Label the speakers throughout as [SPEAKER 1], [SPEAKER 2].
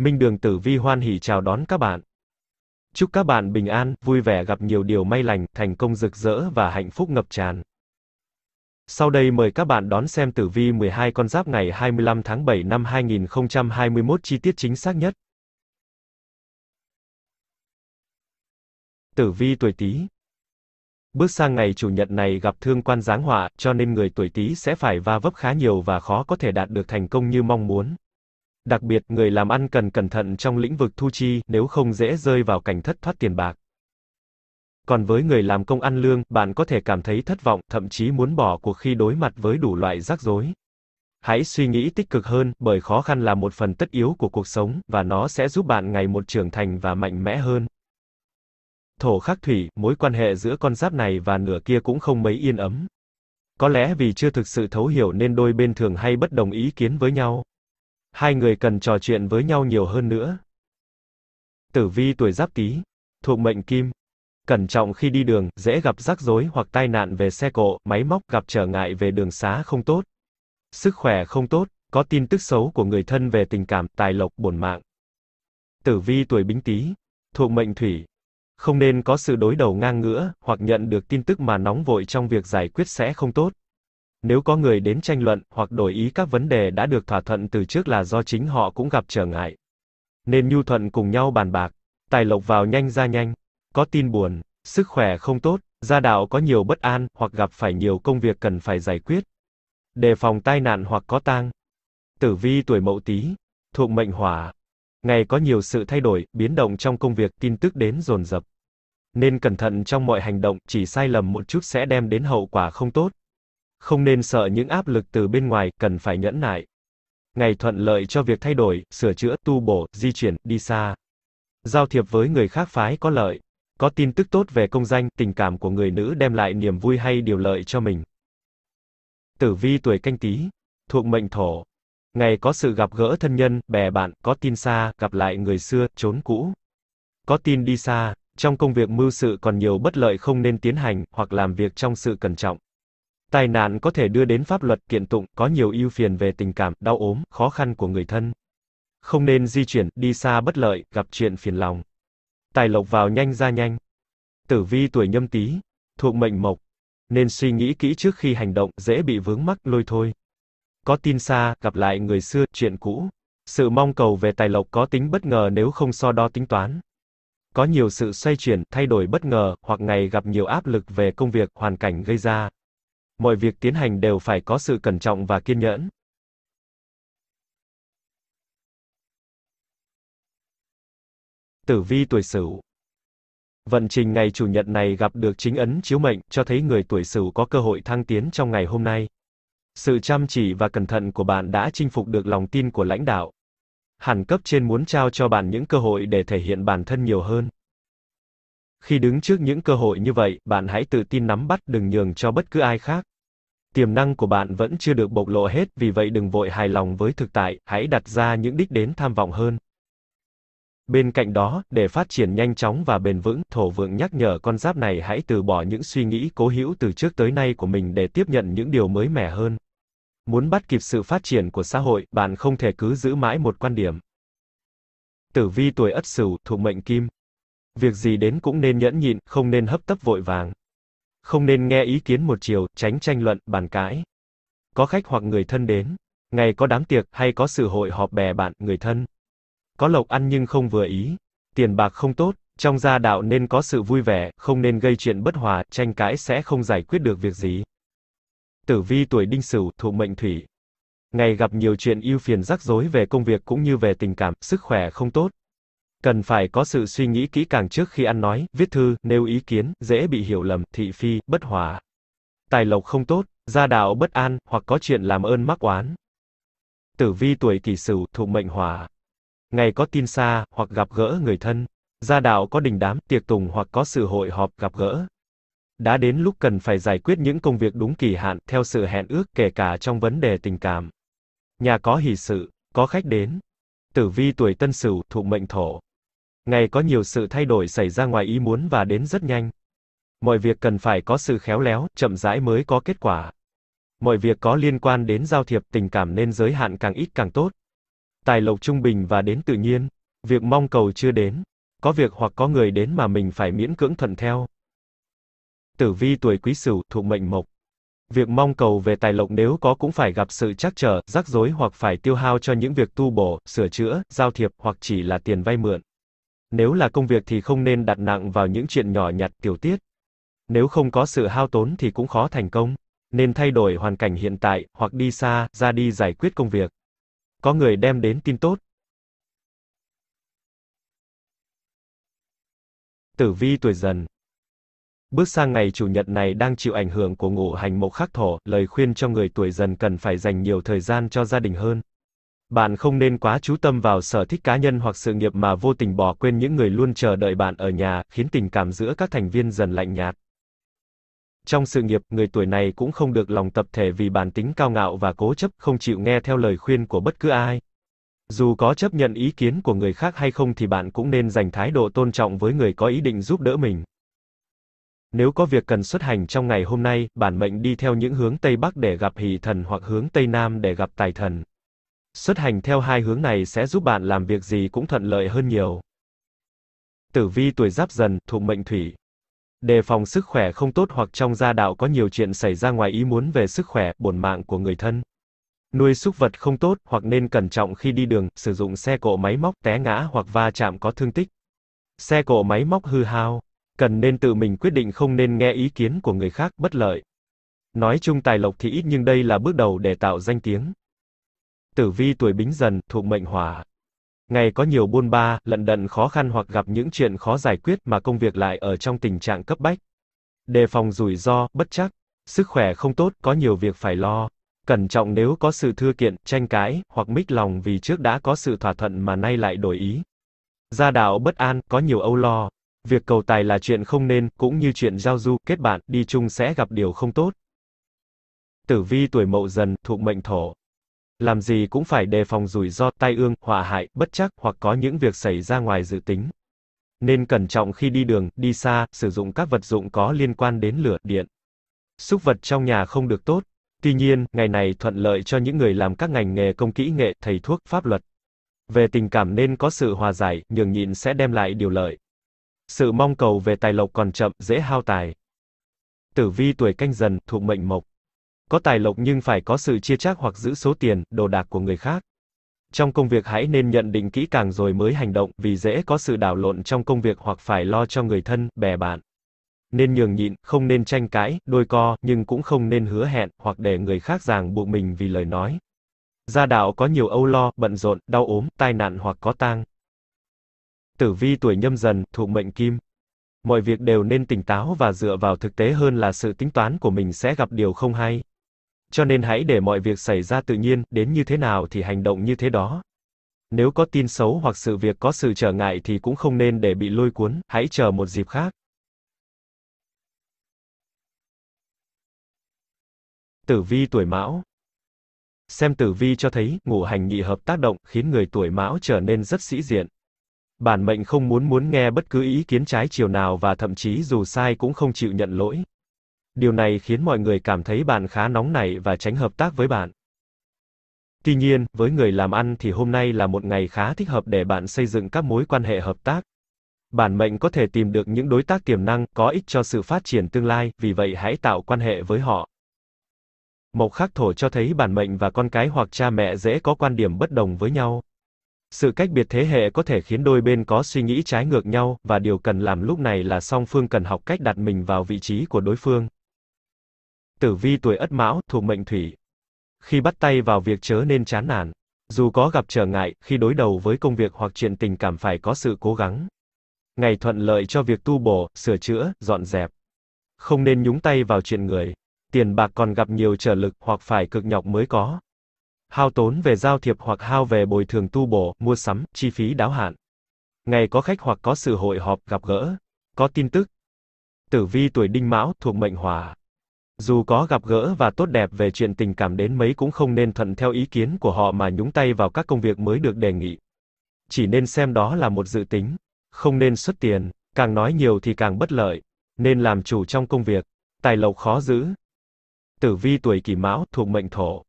[SPEAKER 1] Minh Đường Tử Vi hoan hỉ chào đón các bạn. Chúc các bạn bình an, vui vẻ gặp nhiều điều may lành, thành công rực rỡ và hạnh phúc ngập tràn. Sau đây mời các bạn đón xem tử vi 12 con giáp ngày 25 tháng 7 năm 2021 chi tiết chính xác nhất. Tử vi tuổi Tý. Bước sang ngày chủ nhật này gặp thương quan giáng họa, cho nên người tuổi Tý sẽ phải va vấp khá nhiều và khó có thể đạt được thành công như mong muốn. Đặc biệt, người làm ăn cần cẩn thận trong lĩnh vực thu chi, nếu không dễ rơi vào cảnh thất thoát tiền bạc. Còn với người làm công ăn lương, bạn có thể cảm thấy thất vọng, thậm chí muốn bỏ cuộc khi đối mặt với đủ loại rắc rối. Hãy suy nghĩ tích cực hơn, bởi khó khăn là một phần tất yếu của cuộc sống, và nó sẽ giúp bạn ngày một trưởng thành và mạnh mẽ hơn. Thổ khắc thủy, mối quan hệ giữa con giáp này và nửa kia cũng không mấy yên ấm. Có lẽ vì chưa thực sự thấu hiểu nên đôi bên thường hay bất đồng ý kiến với nhau hai người cần trò chuyện với nhau nhiều hơn nữa. Tử vi tuổi giáp tý, thuộc mệnh kim. Cẩn trọng khi đi đường, dễ gặp rắc rối hoặc tai nạn về xe cộ, máy móc, gặp trở ngại về đường xá không tốt. Sức khỏe không tốt, có tin tức xấu của người thân về tình cảm, tài lộc, bổn mạng. Tử vi tuổi bính tý, thuộc mệnh thủy. Không nên có sự đối đầu ngang ngửa, hoặc nhận được tin tức mà nóng vội trong việc giải quyết sẽ không tốt. Nếu có người đến tranh luận hoặc đổi ý các vấn đề đã được thỏa thuận từ trước là do chính họ cũng gặp trở ngại. Nên nhu thuận cùng nhau bàn bạc, tài lộc vào nhanh ra nhanh, có tin buồn, sức khỏe không tốt, gia đạo có nhiều bất an hoặc gặp phải nhiều công việc cần phải giải quyết. Đề phòng tai nạn hoặc có tang. Tử vi tuổi Mậu Tý, thuộc mệnh Hỏa. Ngày có nhiều sự thay đổi, biến động trong công việc, tin tức đến dồn dập. Nên cẩn thận trong mọi hành động, chỉ sai lầm một chút sẽ đem đến hậu quả không tốt không nên sợ những áp lực từ bên ngoài, cần phải nhẫn nại. Ngày thuận lợi cho việc thay đổi, sửa chữa, tu bổ, di chuyển, đi xa. Giao thiệp với người khác phái có lợi. Có tin tức tốt về công danh, tình cảm của người nữ đem lại niềm vui hay điều lợi cho mình. Tử vi tuổi canh tí, thuộc mệnh thổ. Ngày có sự gặp gỡ thân nhân, bè bạn, có tin xa, gặp lại người xưa, trốn cũ. Có tin đi xa, trong công việc mưu sự còn nhiều bất lợi không nên tiến hành, hoặc làm việc trong sự cẩn trọng. Tai nạn có thể đưa đến pháp luật kiện tụng, có nhiều ưu phiền về tình cảm, đau ốm, khó khăn của người thân. Không nên di chuyển, đi xa bất lợi, gặp chuyện phiền lòng. Tài lộc vào nhanh ra nhanh. Tử vi tuổi nhâm tý, thuộc mệnh mộc. Nên suy nghĩ kỹ trước khi hành động, dễ bị vướng mắc, lôi thôi. Có tin xa, gặp lại người xưa, chuyện cũ. Sự mong cầu về tài lộc có tính bất ngờ nếu không so đo tính toán. Có nhiều sự xoay chuyển, thay đổi bất ngờ, hoặc ngày gặp nhiều áp lực về công việc, hoàn cảnh gây ra, mọi việc tiến hành đều phải có sự cẩn trọng và kiên nhẫn. Tử vi tuổi Sửu. Vận trình ngày chủ nhật này gặp được chính ấn chiếu mệnh, cho thấy người tuổi Sửu có cơ hội thăng tiến trong ngày hôm nay. Sự chăm chỉ và cẩn thận của bạn đã chinh phục được lòng tin của lãnh đạo. Hẳn cấp trên muốn trao cho bạn những cơ hội để thể hiện bản thân nhiều hơn. Khi đứng trước những cơ hội như vậy, bạn hãy tự tin nắm bắt, đừng nhường cho bất cứ ai khác. Tiềm năng của bạn vẫn chưa được bộc lộ hết, vì vậy đừng vội hài lòng với thực tại, hãy đặt ra những đích đến tham vọng hơn. Bên cạnh đó, để phát triển nhanh chóng và bền vững, thổ vượng nhắc nhở con giáp này hãy từ bỏ những suy nghĩ cố hữu từ trước tới nay của mình để tiếp nhận những điều mới mẻ hơn. Muốn bắt kịp sự phát triển của xã hội, bạn không thể cứ giữ mãi một quan điểm. Tử vi tuổi Ất Sửu, thuộc mệnh Kim. Việc gì đến cũng nên nhẫn nhịn, không nên hấp tấp vội vàng. Không nên nghe ý kiến một chiều, tránh tranh luận, bàn cãi. Có khách hoặc người thân đến, ngày có đám tiệc hay có sự hội họp bè bạn, người thân. Có lộc ăn nhưng không vừa ý, tiền bạc không tốt, trong gia đạo nên có sự vui vẻ, không nên gây chuyện bất hòa, tranh cãi sẽ không giải quyết được việc gì. Tử vi tuổi đinh sửu, thuộc mệnh thủy. Ngày gặp nhiều chuyện ưu phiền rắc rối về công việc cũng như về tình cảm, sức khỏe không tốt, Cần phải có sự suy nghĩ kỹ càng trước khi ăn nói, viết thư, nêu ý kiến, dễ bị hiểu lầm, thị phi, bất hòa. Tài lộc không tốt, gia đạo bất an, hoặc có chuyện làm ơn mắc oán. Tử vi tuổi kỷ sửu, thuộc mệnh hỏa. Ngày có tin xa, hoặc gặp gỡ người thân. Gia đạo có đình đám, tiệc tùng hoặc có sự hội họp, gặp gỡ. Đã đến lúc cần phải giải quyết những công việc đúng kỳ hạn, theo sự hẹn ước, kể cả trong vấn đề tình cảm. Nhà có hỷ sự, có khách đến. Tử vi tuổi tân sửu, thuộc mệnh thổ. Ngày có nhiều sự thay đổi xảy ra ngoài ý muốn và đến rất nhanh. Mọi việc cần phải có sự khéo léo, chậm rãi mới có kết quả. Mọi việc có liên quan đến giao thiệp tình cảm nên giới hạn càng ít càng tốt. Tài lộc trung bình và đến tự nhiên, việc mong cầu chưa đến, có việc hoặc có người đến mà mình phải miễn cưỡng thuận theo. Tử vi tuổi Quý Sửu thuộc mệnh Mộc. Việc mong cầu về tài lộc nếu có cũng phải gặp sự trắc trở, rắc rối hoặc phải tiêu hao cho những việc tu bổ, sửa chữa, giao thiệp hoặc chỉ là tiền vay mượn. Nếu là công việc thì không nên đặt nặng vào những chuyện nhỏ nhặt tiểu tiết. Nếu không có sự hao tốn thì cũng khó thành công, nên thay đổi hoàn cảnh hiện tại hoặc đi xa, ra đi giải quyết công việc. Có người đem đến tin tốt. Tử vi tuổi dần. Bước sang ngày chủ nhật này đang chịu ảnh hưởng của ngũ hành mộc khắc thổ, lời khuyên cho người tuổi dần cần phải dành nhiều thời gian cho gia đình hơn. Bạn không nên quá chú tâm vào sở thích cá nhân hoặc sự nghiệp mà vô tình bỏ quên những người luôn chờ đợi bạn ở nhà, khiến tình cảm giữa các thành viên dần lạnh nhạt. Trong sự nghiệp, người tuổi này cũng không được lòng tập thể vì bản tính cao ngạo và cố chấp, không chịu nghe theo lời khuyên của bất cứ ai. Dù có chấp nhận ý kiến của người khác hay không thì bạn cũng nên dành thái độ tôn trọng với người có ý định giúp đỡ mình. Nếu có việc cần xuất hành trong ngày hôm nay, bản mệnh đi theo những hướng Tây Bắc để gặp hỷ thần hoặc hướng Tây Nam để gặp tài thần. Xuất hành theo hai hướng này sẽ giúp bạn làm việc gì cũng thuận lợi hơn nhiều. Tử vi tuổi Giáp Dần, thuộc mệnh Thủy. Đề phòng sức khỏe không tốt hoặc trong gia đạo có nhiều chuyện xảy ra ngoài ý muốn về sức khỏe, bổn mạng của người thân. Nuôi súc vật không tốt hoặc nên cẩn trọng khi đi đường, sử dụng xe cộ máy móc té ngã hoặc va chạm có thương tích. Xe cộ máy móc hư hao, cần nên tự mình quyết định không nên nghe ý kiến của người khác bất lợi. Nói chung tài lộc thì ít nhưng đây là bước đầu để tạo danh tiếng. Tử vi tuổi bính dần, thuộc mệnh hỏa. Ngày có nhiều buôn ba, lận đận khó khăn hoặc gặp những chuyện khó giải quyết mà công việc lại ở trong tình trạng cấp bách. Đề phòng rủi ro, bất chắc. Sức khỏe không tốt, có nhiều việc phải lo. Cẩn trọng nếu có sự thưa kiện, tranh cãi, hoặc mích lòng vì trước đã có sự thỏa thuận mà nay lại đổi ý. Gia đạo bất an, có nhiều âu lo. Việc cầu tài là chuyện không nên, cũng như chuyện giao du, kết bạn, đi chung sẽ gặp điều không tốt. Tử vi tuổi mậu dần, thuộc mệnh thổ làm gì cũng phải đề phòng rủi ro, tai ương, họa hại, bất chắc, hoặc có những việc xảy ra ngoài dự tính. Nên cẩn trọng khi đi đường, đi xa, sử dụng các vật dụng có liên quan đến lửa, điện. Xúc vật trong nhà không được tốt. Tuy nhiên, ngày này thuận lợi cho những người làm các ngành nghề công kỹ nghệ, thầy thuốc, pháp luật. Về tình cảm nên có sự hòa giải, nhường nhịn sẽ đem lại điều lợi. Sự mong cầu về tài lộc còn chậm, dễ hao tài. Tử vi tuổi canh dần, thuộc mệnh mộc. Có tài lộc nhưng phải có sự chia chác hoặc giữ số tiền, đồ đạc của người khác. Trong công việc hãy nên nhận định kỹ càng rồi mới hành động, vì dễ có sự đảo lộn trong công việc hoặc phải lo cho người thân, bè bạn. Nên nhường nhịn, không nên tranh cãi, đôi co, nhưng cũng không nên hứa hẹn, hoặc để người khác ràng buộc mình vì lời nói. Gia đạo có nhiều âu lo, bận rộn, đau ốm, tai nạn hoặc có tang. Tử vi tuổi nhâm dần, thuộc mệnh kim. Mọi việc đều nên tỉnh táo và dựa vào thực tế hơn là sự tính toán của mình sẽ gặp điều không hay cho nên hãy để mọi việc xảy ra tự nhiên, đến như thế nào thì hành động như thế đó. Nếu có tin xấu hoặc sự việc có sự trở ngại thì cũng không nên để bị lôi cuốn, hãy chờ một dịp khác. Tử vi tuổi Mão Xem tử vi cho thấy, ngũ hành nhị hợp tác động, khiến người tuổi Mão trở nên rất sĩ diện. Bản mệnh không muốn muốn nghe bất cứ ý kiến trái chiều nào và thậm chí dù sai cũng không chịu nhận lỗi. Điều này khiến mọi người cảm thấy bạn khá nóng nảy và tránh hợp tác với bạn. Tuy nhiên, với người làm ăn thì hôm nay là một ngày khá thích hợp để bạn xây dựng các mối quan hệ hợp tác. Bản mệnh có thể tìm được những đối tác tiềm năng có ích cho sự phát triển tương lai, vì vậy hãy tạo quan hệ với họ. Mộc khắc thổ cho thấy bản mệnh và con cái hoặc cha mẹ dễ có quan điểm bất đồng với nhau. Sự cách biệt thế hệ có thể khiến đôi bên có suy nghĩ trái ngược nhau, và điều cần làm lúc này là song phương cần học cách đặt mình vào vị trí của đối phương tử vi tuổi ất mão, thuộc mệnh thủy. Khi bắt tay vào việc chớ nên chán nản. Dù có gặp trở ngại, khi đối đầu với công việc hoặc chuyện tình cảm phải có sự cố gắng. Ngày thuận lợi cho việc tu bổ, sửa chữa, dọn dẹp. Không nên nhúng tay vào chuyện người. Tiền bạc còn gặp nhiều trở lực hoặc phải cực nhọc mới có. Hao tốn về giao thiệp hoặc hao về bồi thường tu bổ, mua sắm, chi phí đáo hạn. Ngày có khách hoặc có sự hội họp, gặp gỡ. Có tin tức. Tử vi tuổi đinh mão, thuộc mệnh hỏa. Dù có gặp gỡ và tốt đẹp về chuyện tình cảm đến mấy cũng không nên thuận theo ý kiến của họ mà nhúng tay vào các công việc mới được đề nghị. Chỉ nên xem đó là một dự tính, không nên xuất tiền, càng nói nhiều thì càng bất lợi, nên làm chủ trong công việc, tài lộc khó giữ. Tử vi tuổi kỷ mão thuộc mệnh thổ.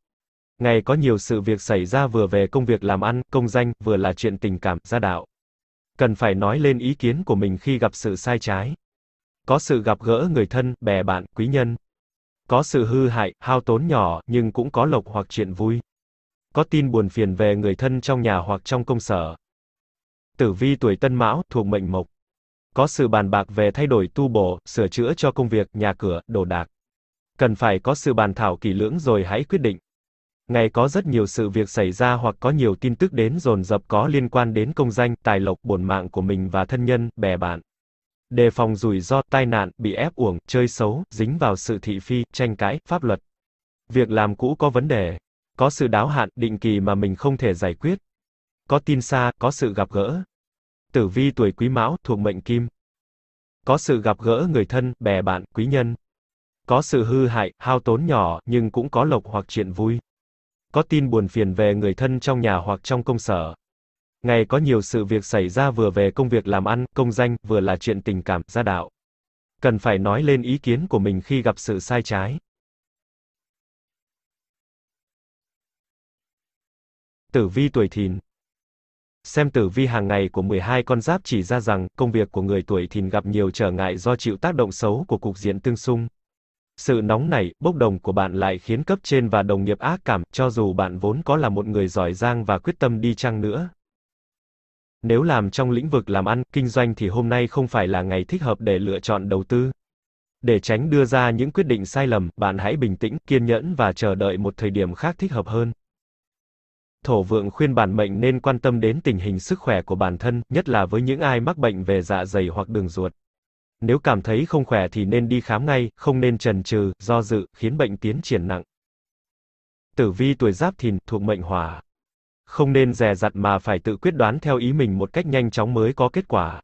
[SPEAKER 1] Ngày có nhiều sự việc xảy ra vừa về công việc làm ăn, công danh, vừa là chuyện tình cảm, gia đạo. Cần phải nói lên ý kiến của mình khi gặp sự sai trái. Có sự gặp gỡ người thân, bè bạn, quý nhân, có sự hư hại, hao tốn nhỏ, nhưng cũng có lộc hoặc chuyện vui. Có tin buồn phiền về người thân trong nhà hoặc trong công sở. Tử vi tuổi tân mão, thuộc mệnh mộc. Có sự bàn bạc về thay đổi tu bổ, sửa chữa cho công việc, nhà cửa, đồ đạc. Cần phải có sự bàn thảo kỹ lưỡng rồi hãy quyết định. Ngày có rất nhiều sự việc xảy ra hoặc có nhiều tin tức đến dồn dập có liên quan đến công danh, tài lộc, bổn mạng của mình và thân nhân, bè bạn đề phòng rủi ro tai nạn, bị ép uổng, chơi xấu, dính vào sự thị phi, tranh cãi, pháp luật. Việc làm cũ có vấn đề, có sự đáo hạn, định kỳ mà mình không thể giải quyết. Có tin xa, có sự gặp gỡ. Tử vi tuổi quý mão, thuộc mệnh kim. Có sự gặp gỡ người thân, bè bạn, quý nhân. Có sự hư hại, hao tốn nhỏ, nhưng cũng có lộc hoặc chuyện vui. Có tin buồn phiền về người thân trong nhà hoặc trong công sở. Ngày có nhiều sự việc xảy ra vừa về công việc làm ăn, công danh, vừa là chuyện tình cảm, gia đạo. Cần phải nói lên ý kiến của mình khi gặp sự sai trái. Tử vi tuổi thìn Xem tử vi hàng ngày của 12 con giáp chỉ ra rằng, công việc của người tuổi thìn gặp nhiều trở ngại do chịu tác động xấu của cục diện tương xung. Sự nóng nảy, bốc đồng của bạn lại khiến cấp trên và đồng nghiệp ác cảm, cho dù bạn vốn có là một người giỏi giang và quyết tâm đi chăng nữa. Nếu làm trong lĩnh vực làm ăn, kinh doanh thì hôm nay không phải là ngày thích hợp để lựa chọn đầu tư. Để tránh đưa ra những quyết định sai lầm, bạn hãy bình tĩnh, kiên nhẫn và chờ đợi một thời điểm khác thích hợp hơn. Thổ vượng khuyên bản mệnh nên quan tâm đến tình hình sức khỏe của bản thân, nhất là với những ai mắc bệnh về dạ dày hoặc đường ruột. Nếu cảm thấy không khỏe thì nên đi khám ngay, không nên chần chừ, do dự, khiến bệnh tiến triển nặng. Tử vi tuổi Giáp Thìn thuộc mệnh Hỏa không nên dè dặt mà phải tự quyết đoán theo ý mình một cách nhanh chóng mới có kết quả.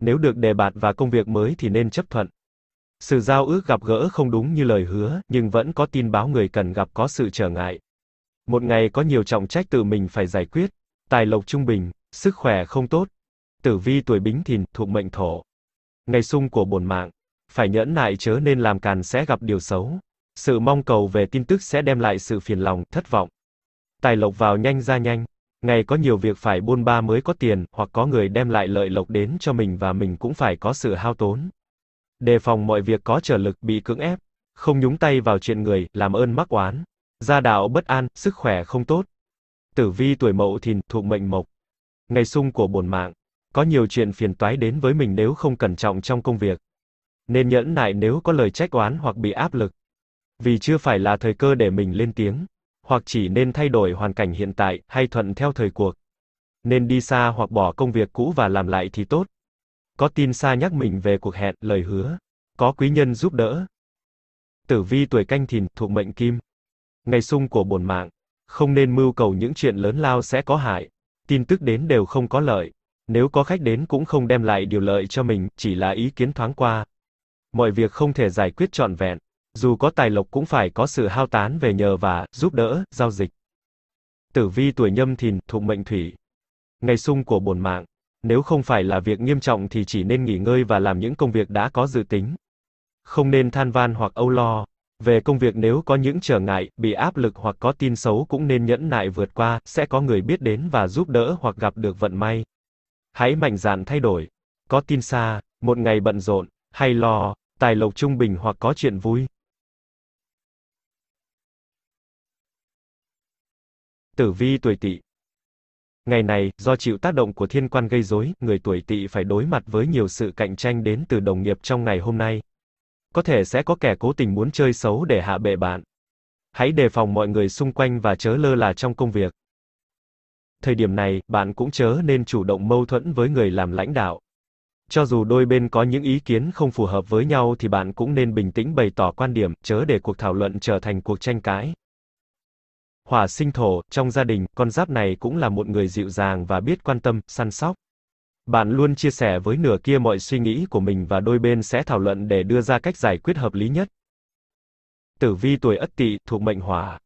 [SPEAKER 1] Nếu được đề bạt và công việc mới thì nên chấp thuận. Sự giao ước gặp gỡ không đúng như lời hứa, nhưng vẫn có tin báo người cần gặp có sự trở ngại. Một ngày có nhiều trọng trách tự mình phải giải quyết, tài lộc trung bình, sức khỏe không tốt. Tử vi tuổi bính thìn, thuộc mệnh thổ. Ngày xung của bổn mạng, phải nhẫn nại chớ nên làm càn sẽ gặp điều xấu. Sự mong cầu về tin tức sẽ đem lại sự phiền lòng, thất vọng. Tài lộc vào nhanh ra nhanh. Ngày có nhiều việc phải buôn ba mới có tiền, hoặc có người đem lại lợi lộc đến cho mình và mình cũng phải có sự hao tốn. Đề phòng mọi việc có trở lực bị cưỡng ép, không nhúng tay vào chuyện người, làm ơn mắc oán. Gia đạo bất an, sức khỏe không tốt. Tử vi tuổi mậu thìn, thuộc mệnh mộc. Ngày sung của bổn mạng. Có nhiều chuyện phiền toái đến với mình nếu không cẩn trọng trong công việc. Nên nhẫn nại nếu có lời trách oán hoặc bị áp lực. Vì chưa phải là thời cơ để mình lên tiếng hoặc chỉ nên thay đổi hoàn cảnh hiện tại, hay thuận theo thời cuộc. Nên đi xa hoặc bỏ công việc cũ và làm lại thì tốt. Có tin xa nhắc mình về cuộc hẹn, lời hứa. Có quý nhân giúp đỡ. Tử vi tuổi canh thìn, thuộc mệnh kim. Ngày sung của bổn mạng. Không nên mưu cầu những chuyện lớn lao sẽ có hại. Tin tức đến đều không có lợi. Nếu có khách đến cũng không đem lại điều lợi cho mình, chỉ là ý kiến thoáng qua. Mọi việc không thể giải quyết trọn vẹn dù có tài lộc cũng phải có sự hao tán về nhờ và giúp đỡ, giao dịch. Tử vi tuổi nhâm thìn, thuộc mệnh thủy. Ngày sung của bổn mạng. Nếu không phải là việc nghiêm trọng thì chỉ nên nghỉ ngơi và làm những công việc đã có dự tính. Không nên than van hoặc âu lo. Về công việc nếu có những trở ngại, bị áp lực hoặc có tin xấu cũng nên nhẫn nại vượt qua, sẽ có người biết đến và giúp đỡ hoặc gặp được vận may. Hãy mạnh dạn thay đổi. Có tin xa, một ngày bận rộn, hay lo, tài lộc trung bình hoặc có chuyện vui. Tử vi tuổi tỵ Ngày này, do chịu tác động của thiên quan gây rối, người tuổi tỵ phải đối mặt với nhiều sự cạnh tranh đến từ đồng nghiệp trong ngày hôm nay. Có thể sẽ có kẻ cố tình muốn chơi xấu để hạ bệ bạn. Hãy đề phòng mọi người xung quanh và chớ lơ là trong công việc. Thời điểm này, bạn cũng chớ nên chủ động mâu thuẫn với người làm lãnh đạo. Cho dù đôi bên có những ý kiến không phù hợp với nhau thì bạn cũng nên bình tĩnh bày tỏ quan điểm, chớ để cuộc thảo luận trở thành cuộc tranh cãi. Hỏa sinh thổ, trong gia đình, con giáp này cũng là một người dịu dàng và biết quan tâm, săn sóc. Bạn luôn chia sẻ với nửa kia mọi suy nghĩ của mình và đôi bên sẽ thảo luận để đưa ra cách giải quyết hợp lý nhất. Tử vi tuổi Ất Tỵ thuộc mệnh Hỏa.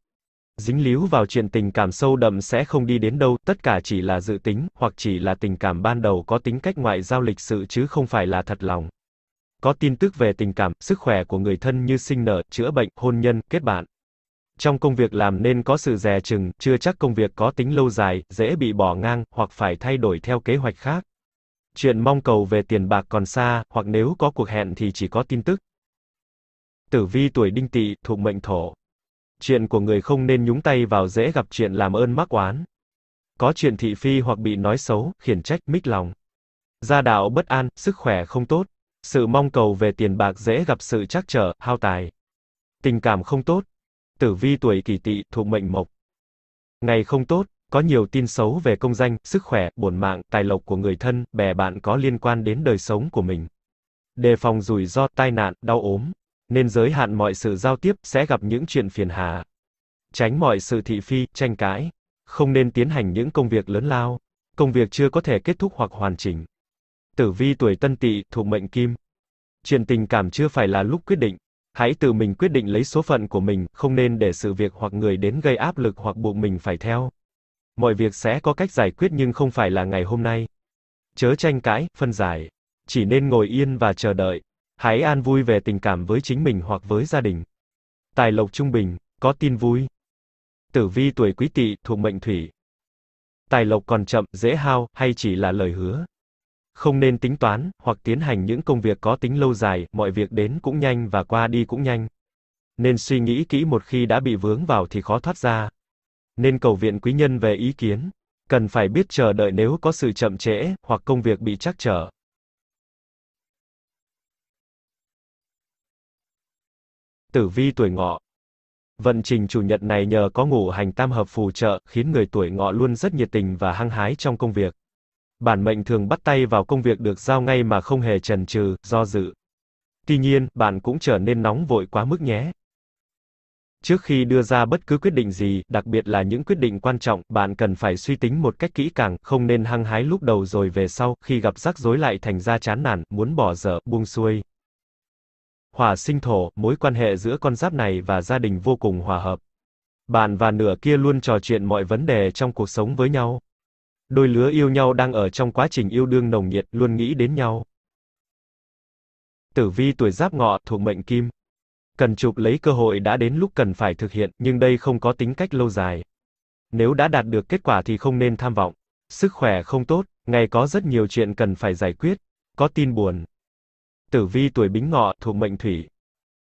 [SPEAKER 1] Dính líu vào chuyện tình cảm sâu đậm sẽ không đi đến đâu, tất cả chỉ là dự tính hoặc chỉ là tình cảm ban đầu có tính cách ngoại giao lịch sự chứ không phải là thật lòng. Có tin tức về tình cảm, sức khỏe của người thân như sinh nở, chữa bệnh, hôn nhân, kết bạn. Trong công việc làm nên có sự dè chừng, chưa chắc công việc có tính lâu dài, dễ bị bỏ ngang, hoặc phải thay đổi theo kế hoạch khác. Chuyện mong cầu về tiền bạc còn xa, hoặc nếu có cuộc hẹn thì chỉ có tin tức. Tử vi tuổi đinh tỵ, thuộc mệnh thổ. Chuyện của người không nên nhúng tay vào dễ gặp chuyện làm ơn mắc oán. Có chuyện thị phi hoặc bị nói xấu, khiển trách, mít lòng. Gia đạo bất an, sức khỏe không tốt. Sự mong cầu về tiền bạc dễ gặp sự trắc trở, hao tài. Tình cảm không tốt, tử vi tuổi kỷ tỵ thuộc mệnh mộc. Ngày không tốt, có nhiều tin xấu về công danh, sức khỏe, bổn mạng, tài lộc của người thân, bè bạn có liên quan đến đời sống của mình. Đề phòng rủi ro, tai nạn, đau ốm, nên giới hạn mọi sự giao tiếp sẽ gặp những chuyện phiền hà. Tránh mọi sự thị phi, tranh cãi, không nên tiến hành những công việc lớn lao, công việc chưa có thể kết thúc hoặc hoàn chỉnh. Tử vi tuổi Tân Tỵ thuộc mệnh Kim. Chuyện tình cảm chưa phải là lúc quyết định, Hãy tự mình quyết định lấy số phận của mình, không nên để sự việc hoặc người đến gây áp lực hoặc buộc mình phải theo. Mọi việc sẽ có cách giải quyết nhưng không phải là ngày hôm nay. Chớ tranh cãi, phân giải. Chỉ nên ngồi yên và chờ đợi. Hãy an vui về tình cảm với chính mình hoặc với gia đình. Tài lộc trung bình, có tin vui. Tử vi tuổi quý tỵ thuộc mệnh thủy. Tài lộc còn chậm, dễ hao, hay chỉ là lời hứa? không nên tính toán hoặc tiến hành những công việc có tính lâu dài, mọi việc đến cũng nhanh và qua đi cũng nhanh. Nên suy nghĩ kỹ một khi đã bị vướng vào thì khó thoát ra. Nên cầu viện quý nhân về ý kiến, cần phải biết chờ đợi nếu có sự chậm trễ hoặc công việc bị trắc trở. Tử vi tuổi ngọ Vận trình chủ nhật này nhờ có ngũ hành tam hợp phù trợ, khiến người tuổi ngọ luôn rất nhiệt tình và hăng hái trong công việc bản mệnh thường bắt tay vào công việc được giao ngay mà không hề chần chừ, do dự. Tuy nhiên, bạn cũng trở nên nóng vội quá mức nhé. Trước khi đưa ra bất cứ quyết định gì, đặc biệt là những quyết định quan trọng, bạn cần phải suy tính một cách kỹ càng, không nên hăng hái lúc đầu rồi về sau, khi gặp rắc rối lại thành ra chán nản, muốn bỏ dở, buông xuôi. Hỏa sinh thổ, mối quan hệ giữa con giáp này và gia đình vô cùng hòa hợp. Bạn và nửa kia luôn trò chuyện mọi vấn đề trong cuộc sống với nhau. Đôi lứa yêu nhau đang ở trong quá trình yêu đương nồng nhiệt, luôn nghĩ đến nhau. Tử vi tuổi giáp ngọ, thuộc mệnh kim. Cần chụp lấy cơ hội đã đến lúc cần phải thực hiện, nhưng đây không có tính cách lâu dài. Nếu đã đạt được kết quả thì không nên tham vọng. Sức khỏe không tốt, ngày có rất nhiều chuyện cần phải giải quyết, có tin buồn. Tử vi tuổi bính ngọ, thuộc mệnh thủy.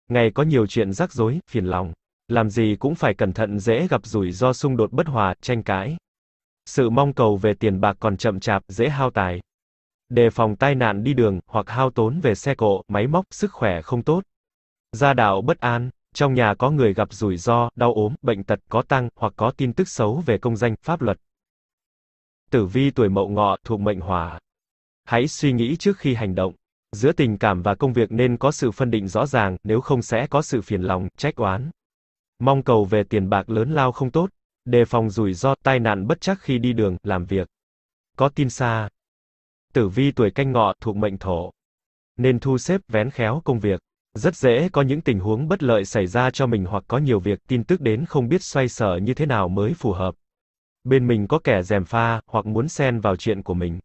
[SPEAKER 1] Ngày có nhiều chuyện rắc rối, phiền lòng. Làm gì cũng phải cẩn thận dễ gặp rủi ro xung đột bất hòa, tranh cãi. Sự mong cầu về tiền bạc còn chậm chạp, dễ hao tài. Đề phòng tai nạn đi đường, hoặc hao tốn về xe cộ, máy móc, sức khỏe không tốt. Gia đạo bất an, trong nhà có người gặp rủi ro, đau ốm, bệnh tật, có tăng, hoặc có tin tức xấu về công danh, pháp luật. Tử vi tuổi mậu ngọ thuộc mệnh hỏa. Hãy suy nghĩ trước khi hành động. Giữa tình cảm và công việc nên có sự phân định rõ ràng, nếu không sẽ có sự phiền lòng, trách oán. Mong cầu về tiền bạc lớn lao không tốt, đề phòng rủi ro tai nạn bất chắc khi đi đường, làm việc. Có tin xa. Tử vi tuổi canh ngọ thuộc mệnh thổ. Nên thu xếp vén khéo công việc. Rất dễ có những tình huống bất lợi xảy ra cho mình hoặc có nhiều việc tin tức đến không biết xoay sở như thế nào mới phù hợp. Bên mình có kẻ dèm pha, hoặc muốn xen vào chuyện của mình.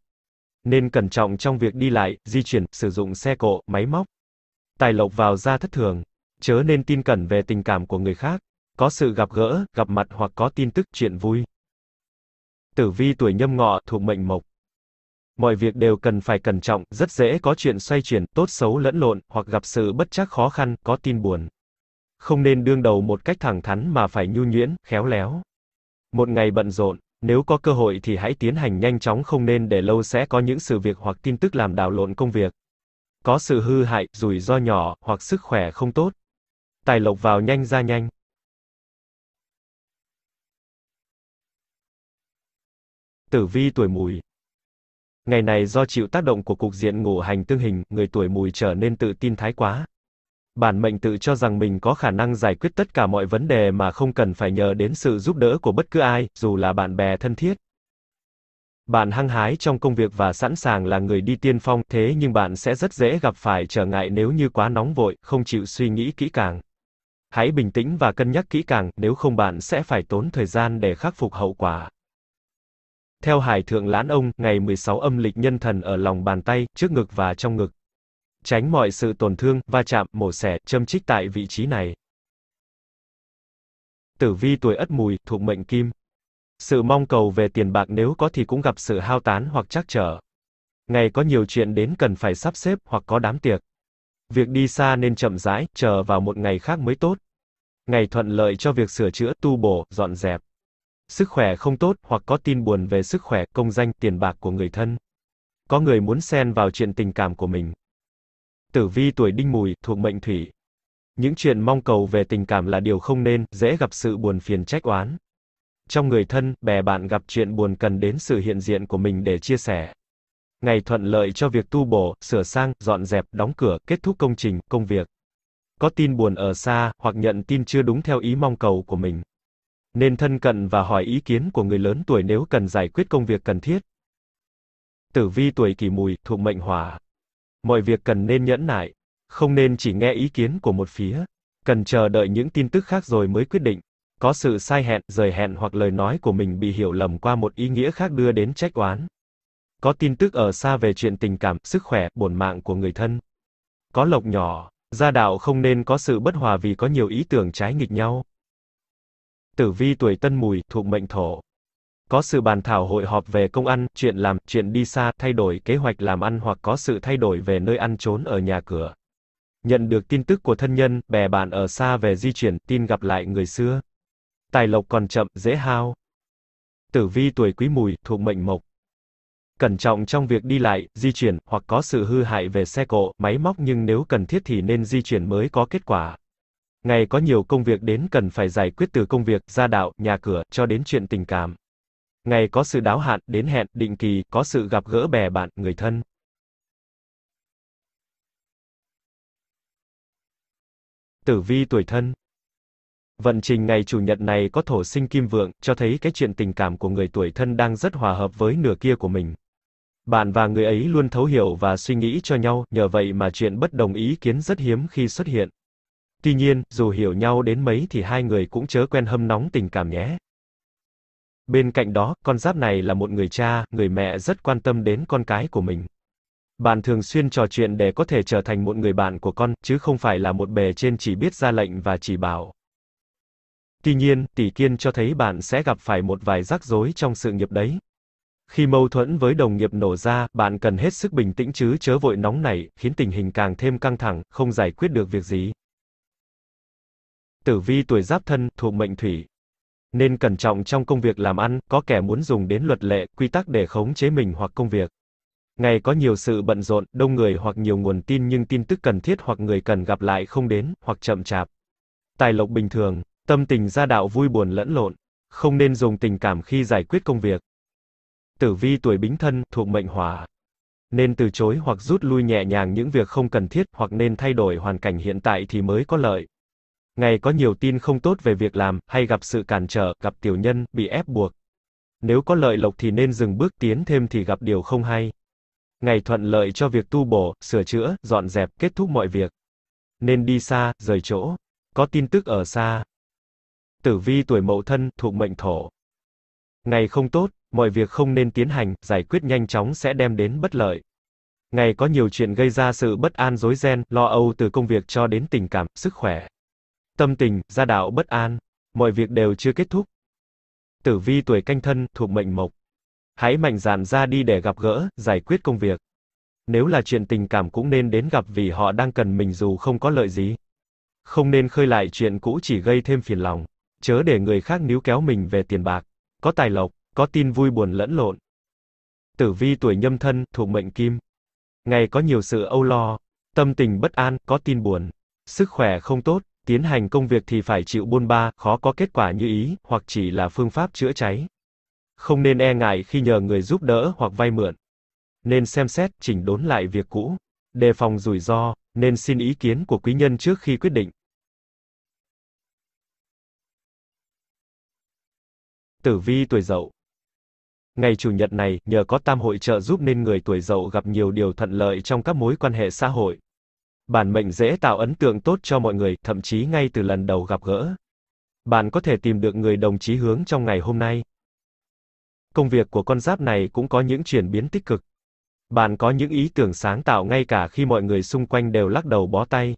[SPEAKER 1] Nên cẩn trọng trong việc đi lại, di chuyển, sử dụng xe cộ, máy móc. Tài lộc vào ra thất thường. Chớ nên tin cẩn về tình cảm của người khác có sự gặp gỡ, gặp mặt hoặc có tin tức chuyện vui. Tử vi tuổi nhâm ngọ thuộc mệnh mộc. Mọi việc đều cần phải cẩn trọng, rất dễ có chuyện xoay chuyển, tốt xấu lẫn lộn, hoặc gặp sự bất chắc khó khăn, có tin buồn. Không nên đương đầu một cách thẳng thắn mà phải nhu nhuyễn, khéo léo. Một ngày bận rộn, nếu có cơ hội thì hãy tiến hành nhanh chóng không nên để lâu sẽ có những sự việc hoặc tin tức làm đảo lộn công việc. Có sự hư hại, rủi ro nhỏ, hoặc sức khỏe không tốt. Tài lộc vào nhanh ra nhanh. Tử vi tuổi mùi Ngày này do chịu tác động của cục diện ngũ hành tương hình, người tuổi mùi trở nên tự tin thái quá. Bản mệnh tự cho rằng mình có khả năng giải quyết tất cả mọi vấn đề mà không cần phải nhờ đến sự giúp đỡ của bất cứ ai, dù là bạn bè thân thiết. Bạn hăng hái trong công việc và sẵn sàng là người đi tiên phong, thế nhưng bạn sẽ rất dễ gặp phải trở ngại nếu như quá nóng vội, không chịu suy nghĩ kỹ càng. Hãy bình tĩnh và cân nhắc kỹ càng, nếu không bạn sẽ phải tốn thời gian để khắc phục hậu quả. Theo Hải Thượng Lãn Ông, ngày 16 âm lịch nhân thần ở lòng bàn tay, trước ngực và trong ngực. Tránh mọi sự tổn thương, va chạm, mổ xẻ, châm chích tại vị trí này. Tử vi tuổi ất mùi, thuộc mệnh kim. Sự mong cầu về tiền bạc nếu có thì cũng gặp sự hao tán hoặc trắc trở. Ngày có nhiều chuyện đến cần phải sắp xếp hoặc có đám tiệc. Việc đi xa nên chậm rãi, chờ vào một ngày khác mới tốt. Ngày thuận lợi cho việc sửa chữa, tu bổ, dọn dẹp sức khỏe không tốt hoặc có tin buồn về sức khỏe, công danh, tiền bạc của người thân. Có người muốn xen vào chuyện tình cảm của mình. Tử vi tuổi đinh mùi, thuộc mệnh thủy. Những chuyện mong cầu về tình cảm là điều không nên, dễ gặp sự buồn phiền trách oán. Trong người thân, bè bạn gặp chuyện buồn cần đến sự hiện diện của mình để chia sẻ. Ngày thuận lợi cho việc tu bổ, sửa sang, dọn dẹp, đóng cửa, kết thúc công trình, công việc. Có tin buồn ở xa, hoặc nhận tin chưa đúng theo ý mong cầu của mình nên thân cận và hỏi ý kiến của người lớn tuổi nếu cần giải quyết công việc cần thiết. Tử vi tuổi kỷ mùi, thuộc mệnh hỏa. Mọi việc cần nên nhẫn nại, không nên chỉ nghe ý kiến của một phía, cần chờ đợi những tin tức khác rồi mới quyết định. Có sự sai hẹn, rời hẹn hoặc lời nói của mình bị hiểu lầm qua một ý nghĩa khác đưa đến trách oán. Có tin tức ở xa về chuyện tình cảm, sức khỏe, bổn mạng của người thân. Có lộc nhỏ, gia đạo không nên có sự bất hòa vì có nhiều ý tưởng trái nghịch nhau. Tử vi tuổi Tân Mùi thuộc mệnh Thổ. Có sự bàn thảo hội họp về công ăn, chuyện làm, chuyện đi xa, thay đổi kế hoạch làm ăn hoặc có sự thay đổi về nơi ăn trốn ở nhà cửa. Nhận được tin tức của thân nhân, bè bạn ở xa về di chuyển, tin gặp lại người xưa. Tài lộc còn chậm, dễ hao. Tử vi tuổi Quý Mùi thuộc mệnh Mộc. Cẩn trọng trong việc đi lại, di chuyển hoặc có sự hư hại về xe cộ, máy móc nhưng nếu cần thiết thì nên di chuyển mới có kết quả. Ngày có nhiều công việc đến cần phải giải quyết từ công việc, gia đạo, nhà cửa, cho đến chuyện tình cảm. Ngày có sự đáo hạn, đến hẹn, định kỳ, có sự gặp gỡ bè bạn, người thân. Tử vi tuổi thân Vận trình ngày chủ nhật này có thổ sinh kim vượng, cho thấy cái chuyện tình cảm của người tuổi thân đang rất hòa hợp với nửa kia của mình. Bạn và người ấy luôn thấu hiểu và suy nghĩ cho nhau, nhờ vậy mà chuyện bất đồng ý kiến rất hiếm khi xuất hiện. Tuy nhiên, dù hiểu nhau đến mấy thì hai người cũng chớ quen hâm nóng tình cảm nhé. Bên cạnh đó, con giáp này là một người cha, người mẹ rất quan tâm đến con cái của mình. Bạn thường xuyên trò chuyện để có thể trở thành một người bạn của con, chứ không phải là một bề trên chỉ biết ra lệnh và chỉ bảo. Tuy nhiên, tỷ kiên cho thấy bạn sẽ gặp phải một vài rắc rối trong sự nghiệp đấy. Khi mâu thuẫn với đồng nghiệp nổ ra, bạn cần hết sức bình tĩnh chứ chớ vội nóng nảy, khiến tình hình càng thêm căng thẳng, không giải quyết được việc gì tử vi tuổi giáp thân thuộc mệnh thủy. Nên cẩn trọng trong công việc làm ăn, có kẻ muốn dùng đến luật lệ, quy tắc để khống chế mình hoặc công việc. Ngày có nhiều sự bận rộn, đông người hoặc nhiều nguồn tin nhưng tin tức cần thiết hoặc người cần gặp lại không đến, hoặc chậm chạp. Tài lộc bình thường, tâm tình gia đạo vui buồn lẫn lộn, không nên dùng tình cảm khi giải quyết công việc. Tử vi tuổi bính thân, thuộc mệnh hỏa. Nên từ chối hoặc rút lui nhẹ nhàng những việc không cần thiết, hoặc nên thay đổi hoàn cảnh hiện tại thì mới có lợi. Ngày có nhiều tin không tốt về việc làm, hay gặp sự cản trở, gặp tiểu nhân, bị ép buộc. Nếu có lợi lộc thì nên dừng bước tiến thêm thì gặp điều không hay. Ngày thuận lợi cho việc tu bổ, sửa chữa, dọn dẹp, kết thúc mọi việc. Nên đi xa, rời chỗ. Có tin tức ở xa. Tử vi tuổi mậu thân, thuộc mệnh thổ. Ngày không tốt, mọi việc không nên tiến hành, giải quyết nhanh chóng sẽ đem đến bất lợi. Ngày có nhiều chuyện gây ra sự bất an rối ren, lo âu từ công việc cho đến tình cảm, sức khỏe tâm tình, gia đạo bất an, mọi việc đều chưa kết thúc. Tử vi tuổi canh thân thuộc mệnh mộc. Hãy mạnh dạn ra đi để gặp gỡ, giải quyết công việc. Nếu là chuyện tình cảm cũng nên đến gặp vì họ đang cần mình dù không có lợi gì. Không nên khơi lại chuyện cũ chỉ gây thêm phiền lòng. Chớ để người khác níu kéo mình về tiền bạc. Có tài lộc, có tin vui buồn lẫn lộn. Tử vi tuổi nhâm thân, thuộc mệnh kim. Ngày có nhiều sự âu lo, tâm tình bất an, có tin buồn. Sức khỏe không tốt, tiến hành công việc thì phải chịu buôn ba, khó có kết quả như ý, hoặc chỉ là phương pháp chữa cháy. Không nên e ngại khi nhờ người giúp đỡ hoặc vay mượn. Nên xem xét, chỉnh đốn lại việc cũ. Đề phòng rủi ro, nên xin ý kiến của quý nhân trước khi quyết định. Tử vi tuổi dậu Ngày Chủ nhật này, nhờ có tam hội trợ giúp nên người tuổi dậu gặp nhiều điều thuận lợi trong các mối quan hệ xã hội, Bản mệnh dễ tạo ấn tượng tốt cho mọi người, thậm chí ngay từ lần đầu gặp gỡ. Bạn có thể tìm được người đồng chí hướng trong ngày hôm nay. Công việc của con giáp này cũng có những chuyển biến tích cực. Bạn có những ý tưởng sáng tạo ngay cả khi mọi người xung quanh đều lắc đầu bó tay.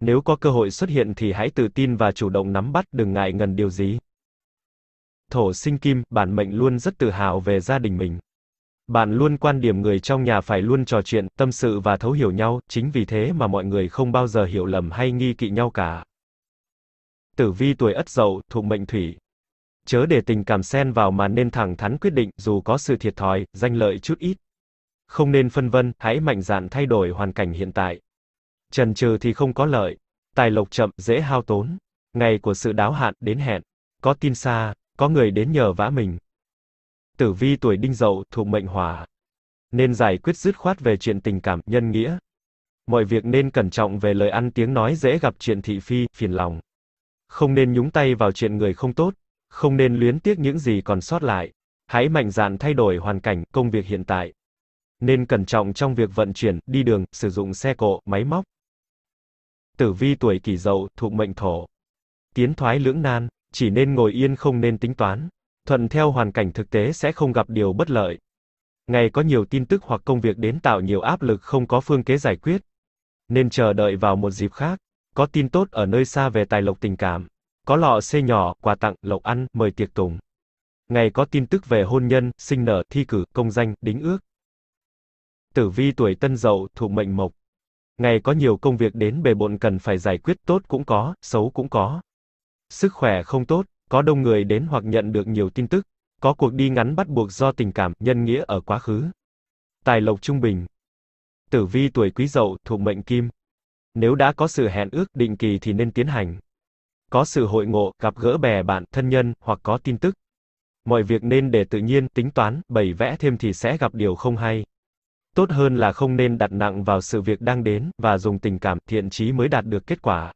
[SPEAKER 1] Nếu có cơ hội xuất hiện thì hãy tự tin và chủ động nắm bắt, đừng ngại ngần điều gì. Thổ sinh kim, bản mệnh luôn rất tự hào về gia đình mình. Bạn luôn quan điểm người trong nhà phải luôn trò chuyện, tâm sự và thấu hiểu nhau, chính vì thế mà mọi người không bao giờ hiểu lầm hay nghi kỵ nhau cả. Tử vi tuổi Ất Dậu, thuộc mệnh Thủy. Chớ để tình cảm xen vào mà nên thẳng thắn quyết định, dù có sự thiệt thòi, danh lợi chút ít. Không nên phân vân, hãy mạnh dạn thay đổi hoàn cảnh hiện tại. Trần trừ thì không có lợi, tài lộc chậm, dễ hao tốn. Ngày của sự đáo hạn đến hẹn, có tin xa, có người đến nhờ vã mình. Tử vi tuổi đinh dậu thuộc mệnh hỏa. Nên giải quyết dứt khoát về chuyện tình cảm, nhân nghĩa. Mọi việc nên cẩn trọng về lời ăn tiếng nói dễ gặp chuyện thị phi, phiền lòng. Không nên nhúng tay vào chuyện người không tốt, không nên luyến tiếc những gì còn sót lại. Hãy mạnh dạn thay đổi hoàn cảnh, công việc hiện tại. Nên cẩn trọng trong việc vận chuyển, đi đường, sử dụng xe cộ, máy móc. Tử vi tuổi kỷ dậu, thuộc mệnh thổ. Tiến thoái lưỡng nan, chỉ nên ngồi yên không nên tính toán thuận theo hoàn cảnh thực tế sẽ không gặp điều bất lợi. Ngày có nhiều tin tức hoặc công việc đến tạo nhiều áp lực không có phương kế giải quyết. Nên chờ đợi vào một dịp khác, có tin tốt ở nơi xa về tài lộc tình cảm, có lọ xe nhỏ, quà tặng, lộc ăn, mời tiệc tùng. Ngày có tin tức về hôn nhân, sinh nở, thi cử, công danh, đính ước. Tử vi tuổi tân dậu, thuộc mệnh mộc. Ngày có nhiều công việc đến bề bộn cần phải giải quyết tốt cũng có, xấu cũng có. Sức khỏe không tốt, có đông người đến hoặc nhận được nhiều tin tức, có cuộc đi ngắn bắt buộc do tình cảm, nhân nghĩa ở quá khứ. Tài lộc trung bình. Tử vi tuổi quý dậu thuộc mệnh kim. Nếu đã có sự hẹn ước định kỳ thì nên tiến hành. Có sự hội ngộ, gặp gỡ bè bạn, thân nhân, hoặc có tin tức. Mọi việc nên để tự nhiên, tính toán, bày vẽ thêm thì sẽ gặp điều không hay. Tốt hơn là không nên đặt nặng vào sự việc đang đến, và dùng tình cảm, thiện trí mới đạt được kết quả.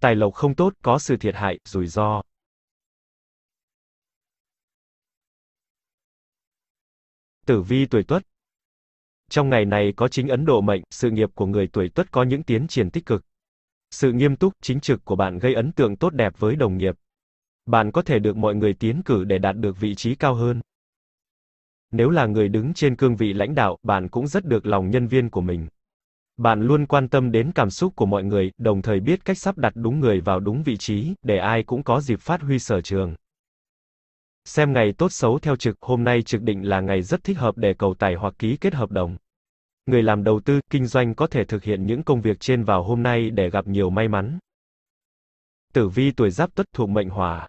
[SPEAKER 1] Tài lộc không tốt, có sự thiệt hại, rủi ro. Tử vi tuổi Tuất Trong ngày này có chính Ấn Độ mệnh, sự nghiệp của người tuổi Tuất có những tiến triển tích cực. Sự nghiêm túc, chính trực của bạn gây ấn tượng tốt đẹp với đồng nghiệp. Bạn có thể được mọi người tiến cử để đạt được vị trí cao hơn. Nếu là người đứng trên cương vị lãnh đạo, bạn cũng rất được lòng nhân viên của mình. Bạn luôn quan tâm đến cảm xúc của mọi người, đồng thời biết cách sắp đặt đúng người vào đúng vị trí, để ai cũng có dịp phát huy sở trường. Xem ngày tốt xấu theo trực, hôm nay trực định là ngày rất thích hợp để cầu tài hoặc ký kết hợp đồng. Người làm đầu tư, kinh doanh có thể thực hiện những công việc trên vào hôm nay để gặp nhiều may mắn. Tử vi tuổi giáp tuất thuộc mệnh hỏa.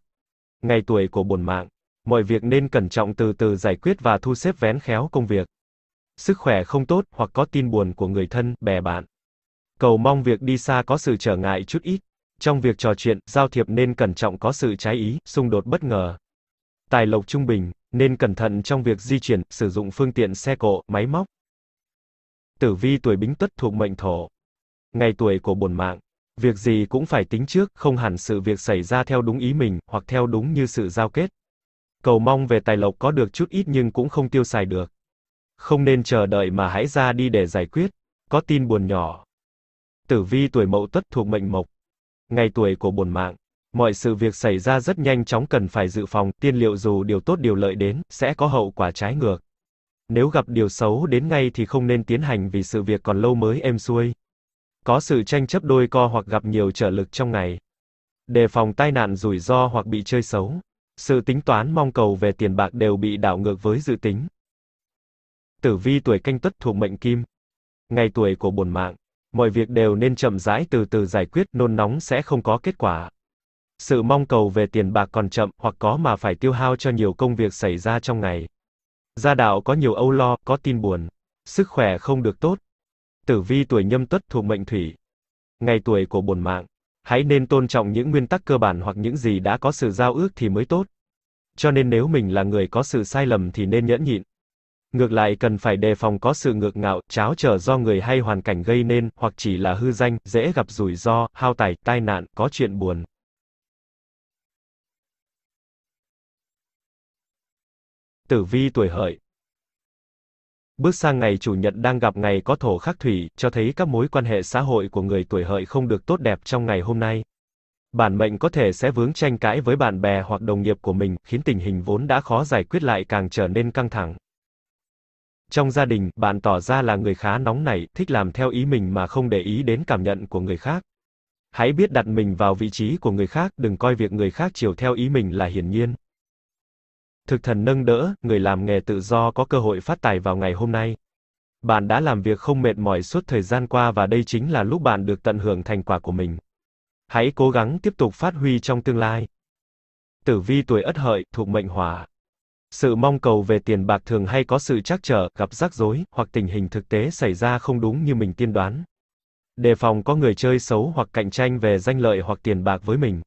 [SPEAKER 1] Ngày tuổi của bổn mạng. Mọi việc nên cẩn trọng từ từ giải quyết và thu xếp vén khéo công việc. Sức khỏe không tốt hoặc có tin buồn của người thân, bè bạn. Cầu mong việc đi xa có sự trở ngại chút ít. Trong việc trò chuyện, giao thiệp nên cẩn trọng có sự trái ý, xung đột bất ngờ tài lộc trung bình, nên cẩn thận trong việc di chuyển, sử dụng phương tiện xe cộ, máy móc. Tử vi tuổi Bính Tuất thuộc mệnh Thổ. Ngày tuổi của bổn mạng, việc gì cũng phải tính trước, không hẳn sự việc xảy ra theo đúng ý mình hoặc theo đúng như sự giao kết. Cầu mong về tài lộc có được chút ít nhưng cũng không tiêu xài được. Không nên chờ đợi mà hãy ra đi để giải quyết. Có tin buồn nhỏ. Tử vi tuổi Mậu Tuất thuộc mệnh Mộc. Ngày tuổi của bổn mạng, Mọi sự việc xảy ra rất nhanh chóng cần phải dự phòng, tiên liệu dù điều tốt điều lợi đến, sẽ có hậu quả trái ngược. Nếu gặp điều xấu đến ngay thì không nên tiến hành vì sự việc còn lâu mới êm xuôi. Có sự tranh chấp đôi co hoặc gặp nhiều trở lực trong ngày. Đề phòng tai nạn rủi ro hoặc bị chơi xấu. Sự tính toán mong cầu về tiền bạc đều bị đảo ngược với dự tính. Tử vi tuổi canh tuất thuộc mệnh kim. Ngày tuổi của bổn mạng. Mọi việc đều nên chậm rãi từ từ giải quyết, nôn nóng sẽ không có kết quả sự mong cầu về tiền bạc còn chậm hoặc có mà phải tiêu hao cho nhiều công việc xảy ra trong ngày. Gia đạo có nhiều âu lo, có tin buồn, sức khỏe không được tốt. Tử vi tuổi nhâm tuất thuộc mệnh thủy. Ngày tuổi của bổn mạng, hãy nên tôn trọng những nguyên tắc cơ bản hoặc những gì đã có sự giao ước thì mới tốt. Cho nên nếu mình là người có sự sai lầm thì nên nhẫn nhịn. Ngược lại cần phải đề phòng có sự ngược ngạo, cháo trở do người hay hoàn cảnh gây nên, hoặc chỉ là hư danh, dễ gặp rủi ro, hao tài, tai nạn, có chuyện buồn. tử vi tuổi hợi. Bước sang ngày chủ nhật đang gặp ngày có thổ khắc thủy, cho thấy các mối quan hệ xã hội của người tuổi hợi không được tốt đẹp trong ngày hôm nay. Bản mệnh có thể sẽ vướng tranh cãi với bạn bè hoặc đồng nghiệp của mình, khiến tình hình vốn đã khó giải quyết lại càng trở nên căng thẳng. Trong gia đình, bạn tỏ ra là người khá nóng nảy, thích làm theo ý mình mà không để ý đến cảm nhận của người khác. Hãy biết đặt mình vào vị trí của người khác, đừng coi việc người khác chiều theo ý mình là hiển nhiên. Thực thần nâng đỡ, người làm nghề tự do có cơ hội phát tài vào ngày hôm nay. Bạn đã làm việc không mệt mỏi suốt thời gian qua và đây chính là lúc bạn được tận hưởng thành quả của mình. Hãy cố gắng tiếp tục phát huy trong tương lai. Tử vi tuổi Ất Hợi, thuộc mệnh Hỏa. Sự mong cầu về tiền bạc thường hay có sự trắc trở, gặp rắc rối hoặc tình hình thực tế xảy ra không đúng như mình tiên đoán. Đề phòng có người chơi xấu hoặc cạnh tranh về danh lợi hoặc tiền bạc với mình.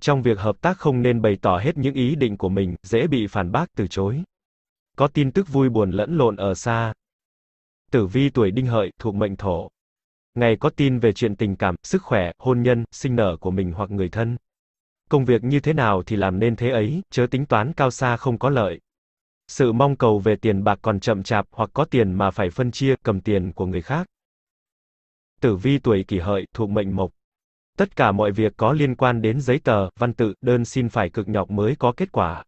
[SPEAKER 1] Trong việc hợp tác không nên bày tỏ hết những ý định của mình, dễ bị phản bác từ chối. Có tin tức vui buồn lẫn lộn ở xa. Tử vi tuổi đinh hợi, thuộc mệnh thổ. Ngày có tin về chuyện tình cảm, sức khỏe, hôn nhân, sinh nở của mình hoặc người thân. Công việc như thế nào thì làm nên thế ấy, chớ tính toán cao xa không có lợi. Sự mong cầu về tiền bạc còn chậm chạp hoặc có tiền mà phải phân chia, cầm tiền của người khác. Tử vi tuổi kỷ hợi, thuộc mệnh mộc. Tất cả mọi việc có liên quan đến giấy tờ, văn tự, đơn xin phải cực nhọc mới có kết quả.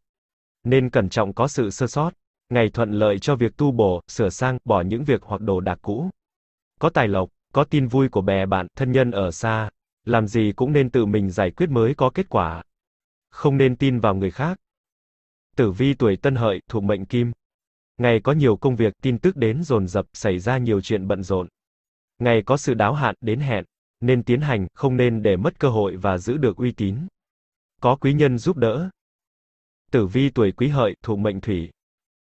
[SPEAKER 1] Nên cẩn trọng có sự sơ sót. Ngày thuận lợi cho việc tu bổ, sửa sang, bỏ những việc hoặc đồ đạc cũ. Có tài lộc, có tin vui của bè bạn, thân nhân ở xa. Làm gì cũng nên tự mình giải quyết mới có kết quả. Không nên tin vào người khác. Tử vi tuổi tân hợi, thuộc mệnh kim. Ngày có nhiều công việc, tin tức đến dồn dập, xảy ra nhiều chuyện bận rộn. Ngày có sự đáo hạn, đến hẹn nên tiến hành, không nên để mất cơ hội và giữ được uy tín. Có quý nhân giúp đỡ. Tử vi tuổi quý hợi, thuộc mệnh thủy.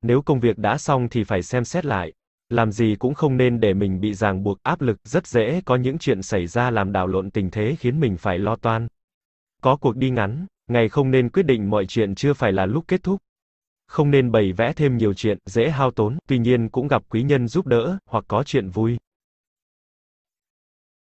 [SPEAKER 1] Nếu công việc đã xong thì phải xem xét lại. Làm gì cũng không nên để mình bị ràng buộc áp lực, rất dễ có những chuyện xảy ra làm đảo lộn tình thế khiến mình phải lo toan. Có cuộc đi ngắn, ngày không nên quyết định mọi chuyện chưa phải là lúc kết thúc. Không nên bày vẽ thêm nhiều chuyện, dễ hao tốn, tuy nhiên cũng gặp quý nhân giúp đỡ, hoặc có chuyện vui.